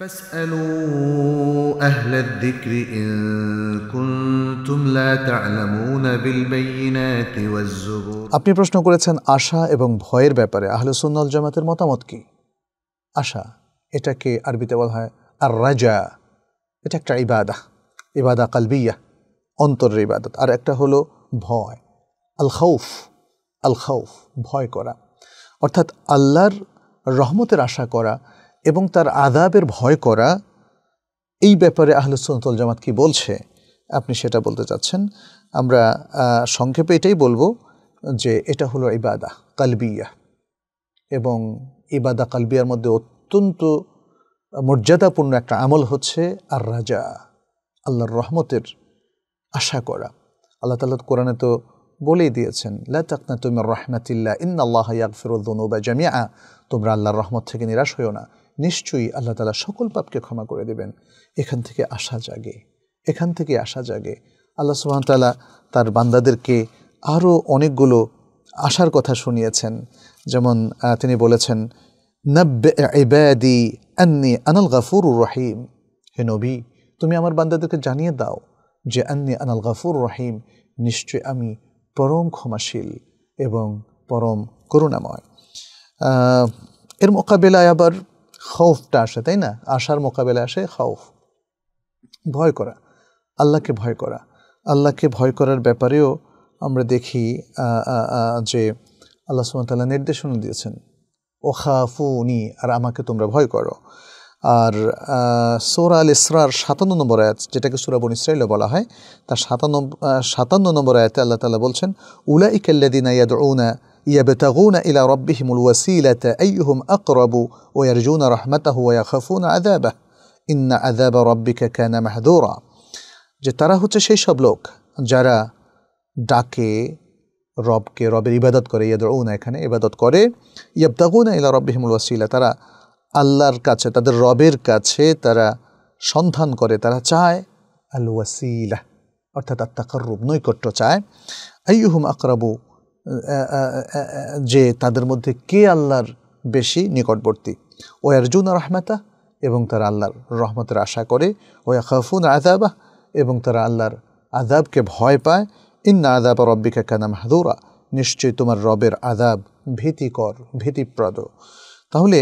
আপনি প্রশ্ন করেছেন আশা এবং ভয়ের ব্যাপারে আহলে সুন্নাল জামাতের মতামত কি আশা এটাকে আরবিতে বলা হয় আর রাজা এটা একটা ইবাদা ইবাদা কালবিয়া অন্তরের ইবাদত আর একটা হলো ভয় আল খৌফ আল খৌফ ভয় করা অর্থাৎ আল্লাহর রহমতের আশা করা এবং তার আদাবের ভয় করা এই ব্যাপারে আহলুসনতল জামাত কি বলছে আপনি সেটা বলতে চাচ্ছেন আমরা সংক্ষেপে এটাই বলবো যে এটা হলো ইবাদা কালবিয়া এবং ইবাদা কালবিয়ার মধ্যে অত্যন্ত মর্যাদাপূর্ণ একটা আমল হচ্ছে আর রাজা আল্লাহর রহমতের আশা করা আল্লাহ তাল্লা কোরআনে তো বলেই দিয়েছেন লাকনা তুমি রহমাতিল্লা ইন্না আল্লাহ ইয়াকফিরুদ্দনুবা জামিয়া তোমরা আল্লাহর রহমত থেকে নিরাশ হইও না নিশ্চয়ই আল্লাহ তালা সকল পাপকে ক্ষমা করে দেবেন এখান থেকে আশা জাগে এখান থেকে আশা জাগে আল্লাহ সুহামতাল্লাহ তার বান্দাদেরকে আরও অনেকগুলো আশার কথা শুনিয়েছেন যেমন তিনি বলেছেন নব্যাদি অ্যান্নি আনাল গাফুর রহিম হে নবী তুমি আমার বান্দাদেরকে জানিয়ে দাও যে অ্যান্নি আনাল গাফুর রহিম নিশ্চয় আমি পরম ক্ষমাশীল এবং পরম করুণাময় এর মোকাবেলায় আবার খৌফটা আসে তাই না আশার মোকাবেলা আসে হৌফ ভয় করা আল্লাহকে ভয় করা আল্লাহকে ভয় করার ব্যাপারেও আমরা দেখি যে আল্লাহ সুমতাল্লাহ নির্দেশনা দিয়েছেন ও ওখাফুনি আর আমাকে তোমরা ভয় করো আর সোরা আল ইসরার সাতান্ন নম্বর আয়াত যেটাকে সুরাবন ইসরাইলও বলা হয় তার সাতান্ন সাতান্ন নম্বর আয়াতে আল্লাহ তালা বলছেন উলা ইকাল্লাদিনা ইয়াদ يبتغون الى ربهم الوسيله ايهم اقرب ويرجون رحمته ويخافون عذابه ان عذاب ربك كان محذورا যে তারা হচ্ছে সেই সব লোক যারা ডাকে রবকে রবের ইবাদত করে ইয়াদউনা এখানে ইবাদত করে ইয়াবতাগুনা ইলা রব্বিহিমুল ওয়াসিলা তারা আল্লাহর কাছে তাদের রবের কাছে তারা সন্ধান করে তারা চায় আল ওয়াসিলা অর্থাৎ আত্মাকার নৈকট্য চায় আইহুম আকরাবু যে তাদের মধ্যে কে আল্লাহর বেশি নিকটবর্তী ও আর রহমাতা এবং তারা আল্লাহর রহমতের আশা করে ও খাফুন আজাবাহ এবং তারা আল্লাহর আজাবকে ভয় পায় ইন্না আজাব রব্বিকা কানাম হাদুরা নিশ্চয়ই তোমার রবের আজাব ভীতিকর ভীতিপ্রদ তাহলে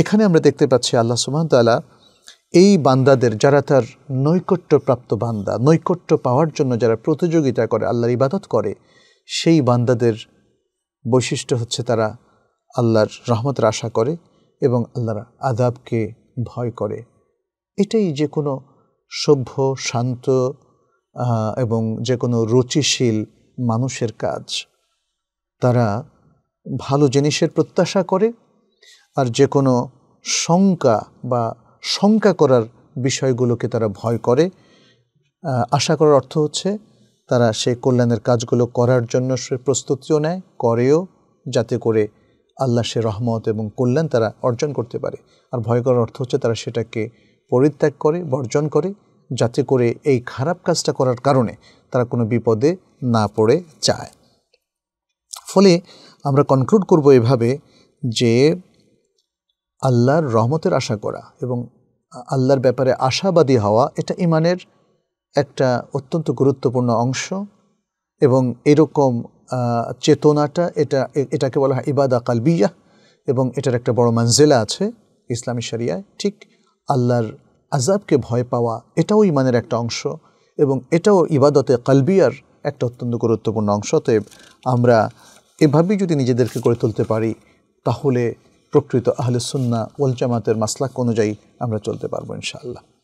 এখানে আমরা দেখতে পাচ্ছি আল্লাহ সুমতালা এই বান্দাদের যারা তার নৈকট্যপ্রাপ্ত বান্দা নৈকট্য পাওয়ার জন্য যারা প্রতিযোগিতা করে আল্লাহর ইবাদত করে সেই বান্দাদের বৈশিষ্ট্য হচ্ছে তারা আল্লাহর রহমতের আশা করে এবং আল্লাহর আদাবকে ভয় করে এটাই যে কোনো সভ্য শান্ত এবং যে কোনো রুচিশীল মানুষের কাজ তারা ভালো জিনিসের প্রত্যাশা করে আর যে কোনো শঙ্কা বা শঙ্কা করার বিষয়গুলোকে তারা ভয় করে আশা করার অর্থ হচ্ছে তারা সেই কল্যাণের কাজগুলো করার জন্য সে প্রস্তুতিও নেয় করেও যাতে করে আল্লাহ সে রহমত এবং কল্যাণ তারা অর্জন করতে পারে আর ভয় করার অর্থ হচ্ছে তারা সেটাকে পরিত্যাগ করে বর্জন করে যাতে করে এই খারাপ কাজটা করার কারণে তারা কোনো বিপদে না পড়ে যায় ফলে আমরা কনক্লুড করব এভাবে যে আল্লাহর রহমতের আশা করা এবং আল্লাহর ব্যাপারে আশাবাদী হওয়া এটা ইমানের একটা অত্যন্ত গুরুত্বপূর্ণ অংশ এবং এরকম চেতনাটা এটা এটাকে বলা হয় ইবাদা কালবিয়া এবং এটার একটা বড় মানজেলা আছে ইসলামী শরিয়ায় ঠিক আল্লাহর আজাবকে ভয় পাওয়া এটাও ইমানের একটা অংশ এবং এটাও ইবাদতে কালবিয়ার একটা অত্যন্ত গুরুত্বপূর্ণ অংশ অতএব আমরা এভাবেই যদি নিজেদেরকে গড়ে তুলতে পারি তাহলে প্রকৃত আহলে সুন্না ওল জামাতের মাসলাক অনুযায়ী আমরা চলতে পারবো ইনশাআল্লাহ